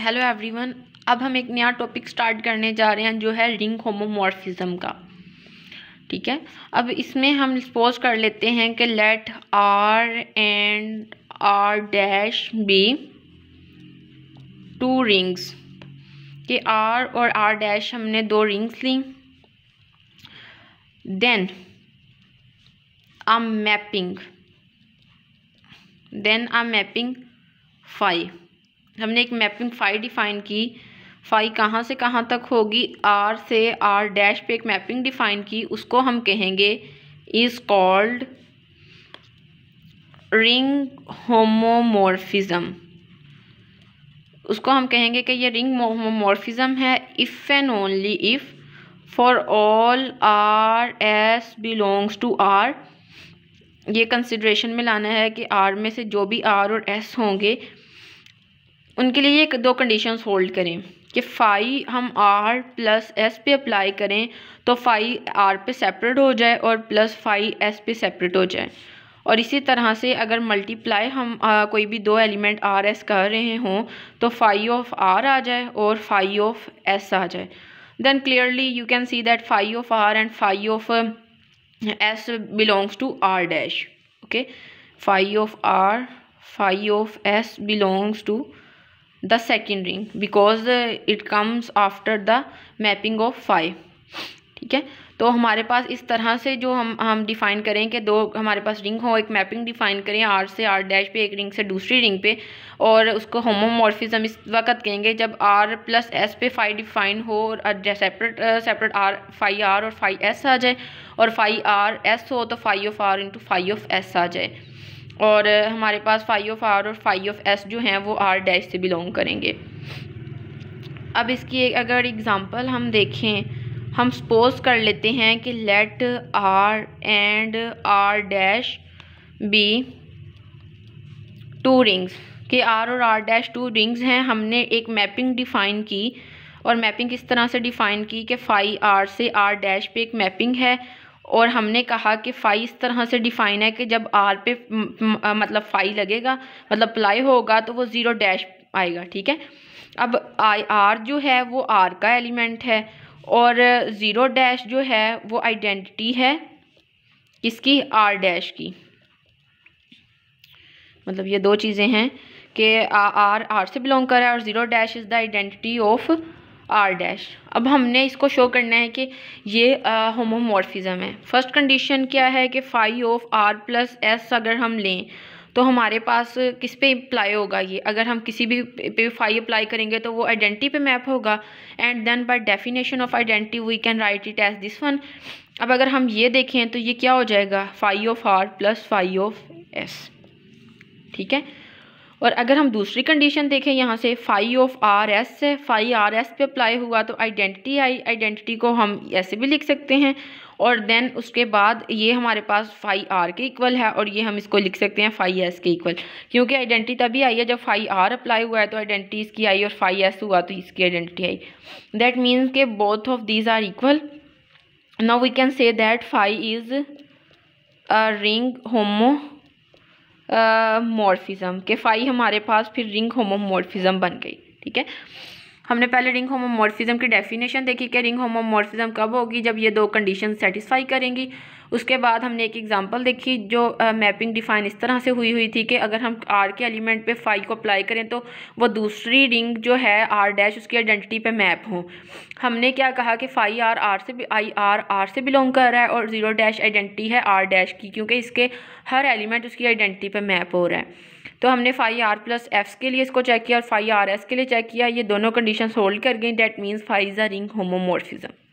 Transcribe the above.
hello everyone अब हम एक नया टॉपिक स्टार्ट करने जा रहे हैं जो है रिंग होमोमॉर्फिज्म का ठीक है अब इसमें हम सपोज कर लेते हैं कि let R and R dash B two rings कि आर और आर डैश हमने दो रिंग्स ली then a mapping then a mapping five हमने एक मैपिंग फाई डिफ़ाइन की फाई कहाँ से कहाँ तक होगी आर से आर डैश पे एक मैपिंग डिफ़ाइन की उसको हम कहेंगे इज़ कॉल्ड रिंग होमोमोरफिज़म उसको हम कहेंगे कि ये रिंग होमोमोरफिज़म है if and only if for all R S belongs to R ये कंसिड्रेशन में लाना है कि आर में से जो भी आर और एस होंगे उनके लिए एक दो कंडीशंस होल्ड करें कि फाई हम आर प्लस एस पे अप्लाई करें तो फाई आर पे सेपरेट हो जाए और प्लस फाई एस पे सेपरेट हो जाए और इसी तरह से अगर मल्टीप्लाई हम आ, कोई भी दो एलिमेंट आर एस कर रहे हों तो फाई ऑफ आर आ जाए और फाई ऑफ एस आ जाए then clearly you can see that phi of R and phi of S belongs to R dash okay phi of R phi of S belongs to the second ring because it comes after the mapping of five ठीक है तो हमारे पास इस तरह से जो हम हम डिफ़ाइन करें कि दो हमारे पास रिंग हो एक मैपिंग डिफ़ाइन करें आर से आर डैश पे एक रिंग से दूसरी रिंग पे और उसको होमोमॉर्फिज्म इस वक्त कहेंगे जब आर प्लस एस पे फाइव डिफ़ाइन हो और separate separate R five R और फाइव एस आ जाए और फाइव आर एस हो तो five of R into five of S आ जाए और हमारे पास फाइव ऑफ आर और फाइव ऑफ एस जो हैं वो आर डैश से बिलोंग करेंगे अब इसकी अगर एग्ज़ाम्पल हम देखें हम सपोज कर लेते हैं कि let R and R dash B two rings कि आर और आर डैश टू रिंग्स हैं हमने एक मैपिंग डिफ़ाइन की और मैपिंग किस तरह से डिफ़ाइन की कि फाइव आर से आर डैश पे एक मैपिंग है और हमने कहा कि फ़ाई इस तरह से डिफ़ाइन है कि जब आर पे मतलब फ़ाई लगेगा मतलब अप्लाई होगा तो वो ज़ीरो डैश आएगा ठीक है अब आई आर जो है वो आर का एलिमेंट है और ज़ीरो डैश जो है वो आइडेंटिटी है किसकी आर डैश की मतलब ये दो चीज़ें हैं कि आर आर से बिलोंग कर रहा है और zero dash is the identity of R dash अब हमने इसको शो करना है कि ये होमोमॉर्फिज़म है फर्स्ट कंडीशन क्या है कि five of R plus S अगर हम लें तो हमारे पास किस पे अप्लाई होगा ये अगर हम किसी भी पे फाइव अप्लाई करेंगे तो वो आइडेंटिटी पे मैप होगा and then by definition of identity we can write it as this one अब अगर हम ये देखें तो ये क्या हो जाएगा five of R plus five of S ठीक है और अगर हम दूसरी कंडीशन देखें यहाँ से फाई ऑफ आर एस है फाई आर एस पे अप्लाई हुआ तो आइडेंटिटी आई आइडेंटिटी को हम ऐसे भी लिख सकते हैं और देन उसके बाद ये हमारे पास फाई आर के इक्वल है और ये हम इसको लिख सकते हैं फाई एस के इक्वल क्योंकि आइडेंटिटी तभी आई है जब फाई आर अप्लाई हुआ है तो आइडेंटिटी इसकी आई और फाई एस हुआ तो इसकी आइडेंटिटी आई दैट मीन्स के both of these are equal now we can say that phi is a ring homomorphism के फाई हमारे पास फिर रिंग होमोमोर्फिज़म बन गई ठीक है हमने पहले रिंग होमोमोर्फिज़म की डेफिनेशन देखी कि रिंग होमोमोर्फिज़म कब होगी जब ये दो कंडीशन सेटिस्फाई करेंगी उसके बाद हमने एक एग्ज़ाम्पल देखी जो मैपिंग डिफ़ाइन इस तरह से हुई हुई थी कि अगर हम आर के एलिमेंट पे फाइव को अप्लाई करें तो वो दूसरी रिंग जो है आर डैश उसकी आइडेंटिटी पे मैप हो हमने क्या कहा कि फाइव आर आर से आई आर आर से बिलोंग कर रहा है और ज़ीरो डैश आइडेंटिटी है आर डैश की क्योंकि इसके हर एलिमेंट उसकी आइडेंटिटी पर मैप हो रहा है तो हमने फाइव आर प्लस एफ्स के लिए इसको चेक किया और फाइव आर एस के लिए चेक किया ये दोनों कंडीशन होल्ड कर गई that means five is a ring होमोमोर्फिज़म